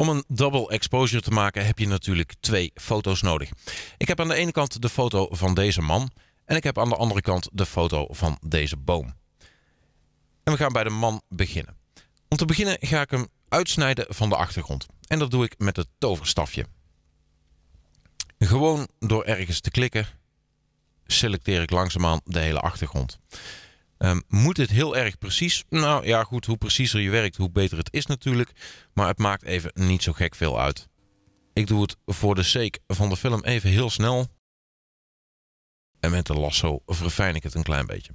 Om een double exposure te maken heb je natuurlijk twee foto's nodig. Ik heb aan de ene kant de foto van deze man en ik heb aan de andere kant de foto van deze boom. En we gaan bij de man beginnen. Om te beginnen ga ik hem uitsnijden van de achtergrond. En dat doe ik met het toverstafje. Gewoon door ergens te klikken selecteer ik langzaamaan de hele achtergrond. Ehm, moet het heel erg precies? Nou ja, goed, hoe preciezer je werkt, hoe beter het is natuurlijk. Maar het maakt even niet zo gek veel uit. Ik doe het voor de sake van de film even heel snel. En met de lasso verfijn ik het een klein beetje.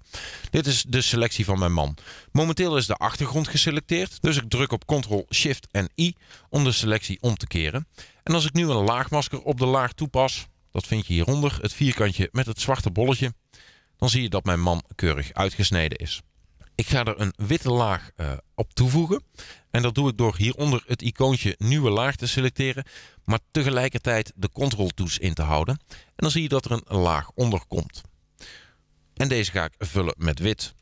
Dit is de selectie van mijn man. Momenteel is de achtergrond geselecteerd, dus ik druk op Ctrl, Shift en I om de selectie om te keren. En als ik nu een laagmasker op de laag toepas, dat vind je hieronder, het vierkantje met het zwarte bolletje, dan zie je dat mijn man keurig uitgesneden is. Ik ga er een witte laag eh, op toevoegen. En dat doe ik door hieronder het icoontje nieuwe laag te selecteren, maar tegelijkertijd de Ctrl toets in te houden. En dan zie je dat er een laag onder komt. En deze ga ik vullen met wit.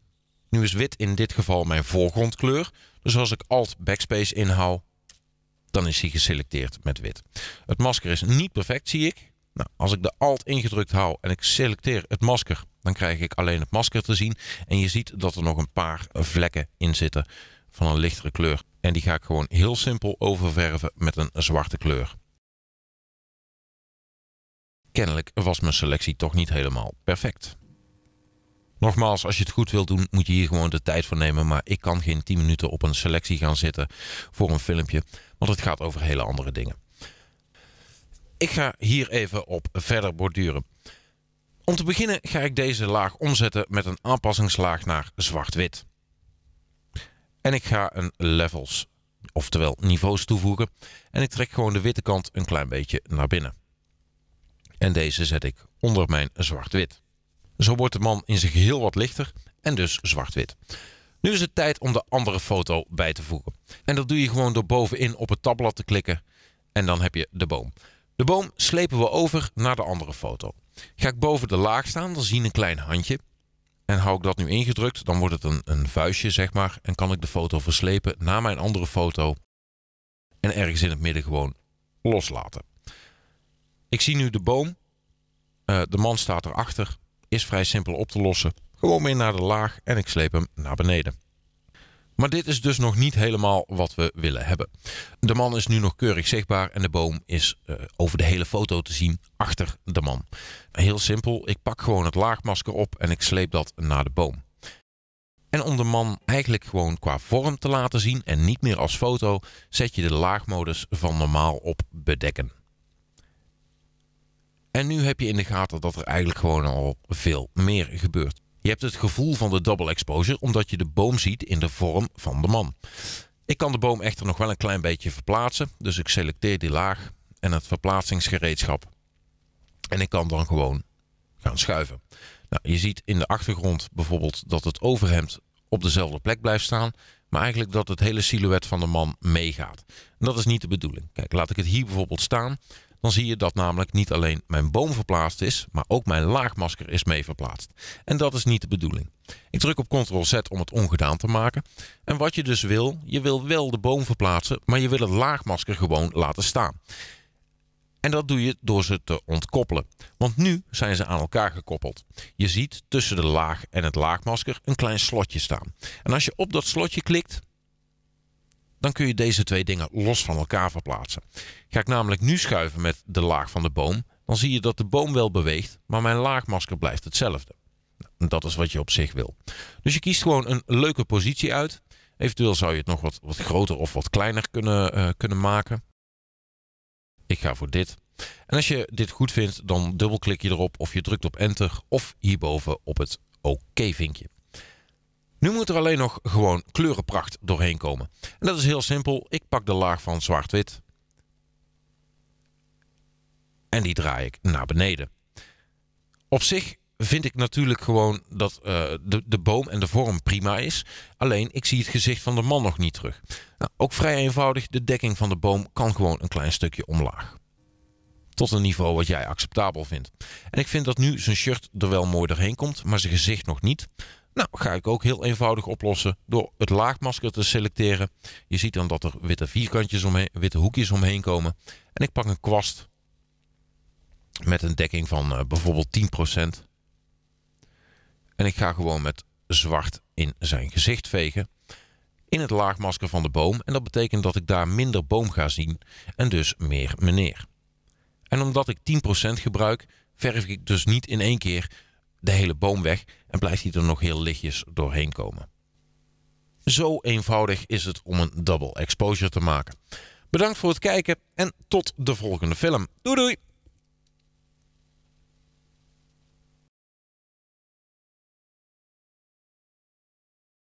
Nu is wit in dit geval mijn voorgrondkleur. Dus als ik Alt Backspace inhoud, dan is hij geselecteerd met wit. Het masker is niet perfect, zie ik. Nou, als ik de Alt ingedrukt hou en ik selecteer het masker, dan krijg ik alleen het masker te zien. En je ziet dat er nog een paar vlekken in zitten van een lichtere kleur. En die ga ik gewoon heel simpel oververven met een zwarte kleur. Kennelijk was mijn selectie toch niet helemaal perfect. Nogmaals, als je het goed wilt doen, moet je hier gewoon de tijd voor nemen. Maar ik kan geen 10 minuten op een selectie gaan zitten voor een filmpje, want het gaat over hele andere dingen. Ik ga hier even op verder borduren. Om te beginnen ga ik deze laag omzetten met een aanpassingslaag naar zwart-wit. En ik ga een levels, oftewel niveaus toevoegen. En ik trek gewoon de witte kant een klein beetje naar binnen. En deze zet ik onder mijn zwart-wit. Zo wordt de man in zich geheel wat lichter en dus zwart-wit. Nu is het tijd om de andere foto bij te voegen. En dat doe je gewoon door bovenin op het tabblad te klikken en dan heb je de boom. De boom slepen we over naar de andere foto. Ga ik boven de laag staan, dan zie je een klein handje. En hou ik dat nu ingedrukt, dan wordt het een, een vuistje, zeg maar. En kan ik de foto verslepen naar mijn andere foto. En ergens in het midden gewoon loslaten. Ik zie nu de boom. Eh, de man staat erachter. Is vrij simpel op te lossen. Gewoon weer naar de laag en ik sleep hem naar beneden. Maar dit is dus nog niet helemaal wat we willen hebben. De man is nu nog keurig zichtbaar en de boom is eh, over de hele foto te zien achter de man. Heel simpel, ik pak gewoon het laagmasker op en ik sleep dat naar de boom. En om de man eigenlijk gewoon qua vorm te laten zien en niet meer als foto, zet je de laagmodus van normaal op bedekken. En nu heb je in de gaten dat er eigenlijk gewoon al veel meer gebeurt. Je hebt het gevoel van de double exposure omdat je de boom ziet in de vorm van de man. Ik kan de boom echter nog wel een klein beetje verplaatsen, dus ik selecteer die laag en het verplaatsingsgereedschap. En ik kan dan gewoon gaan schuiven. Nou, je ziet in de achtergrond bijvoorbeeld dat het overhemd op dezelfde plek blijft staan, maar eigenlijk dat het hele silhouet van de man meegaat. En dat is niet de bedoeling. Kijk, laat ik het hier bijvoorbeeld staan dan zie je dat namelijk niet alleen mijn boom verplaatst is, maar ook mijn laagmasker is mee verplaatst. En dat is niet de bedoeling. Ik druk op Ctrl-Z om het ongedaan te maken. En wat je dus wil, je wil wel de boom verplaatsen, maar je wil het laagmasker gewoon laten staan. En dat doe je door ze te ontkoppelen. Want nu zijn ze aan elkaar gekoppeld. Je ziet tussen de laag en het laagmasker een klein slotje staan. En als je op dat slotje klikt, dan kun je deze twee dingen los van elkaar verplaatsen. Ga ik namelijk nu schuiven met de laag van de boom, dan zie je dat de boom wel beweegt, maar mijn laagmasker blijft hetzelfde. Nou, dat is wat je op zich wil. Dus je kiest gewoon een leuke positie uit. Eventueel zou je het nog wat, wat groter of wat kleiner kunnen, eh, kunnen maken. Ik ga voor dit. En als je dit goed vindt, dan dubbelklik je erop of je drukt op enter of hierboven op het OK-vinkje. ok vinkje nu moet er alleen nog gewoon kleurenpracht doorheen komen. En dat is heel simpel. Ik pak de laag van zwart-wit. En die draai ik naar beneden. Op zich vind ik natuurlijk gewoon dat eh, de, de boom en de vorm prima is. Alleen ik zie het gezicht van de man nog niet terug. Nou, ook vrij eenvoudig, de dekking van de boom kan gewoon een klein stukje omlaag. Tot een niveau wat jij acceptabel vindt. En ik vind dat nu zijn shirt er wel mooi doorheen komt, maar zijn gezicht nog niet. Nou, ga ik ook heel eenvoudig oplossen door het laagmasker te selecteren. Je ziet dan dat er witte vierkantjes omheen, witte hoekjes omheen komen. En ik pak een kwast met een dekking van uh, bijvoorbeeld 10%. En ik ga gewoon met zwart in zijn gezicht vegen. In het laagmasker van de boom. En dat betekent dat ik daar minder boom ga zien. En dus meer meneer. En omdat ik 10% gebruik, verf ik dus niet in één keer de hele boom weg en blijft hij er nog heel lichtjes doorheen komen. Zo eenvoudig is het om een double exposure te maken. Bedankt voor het kijken en tot de volgende film. Doei doei!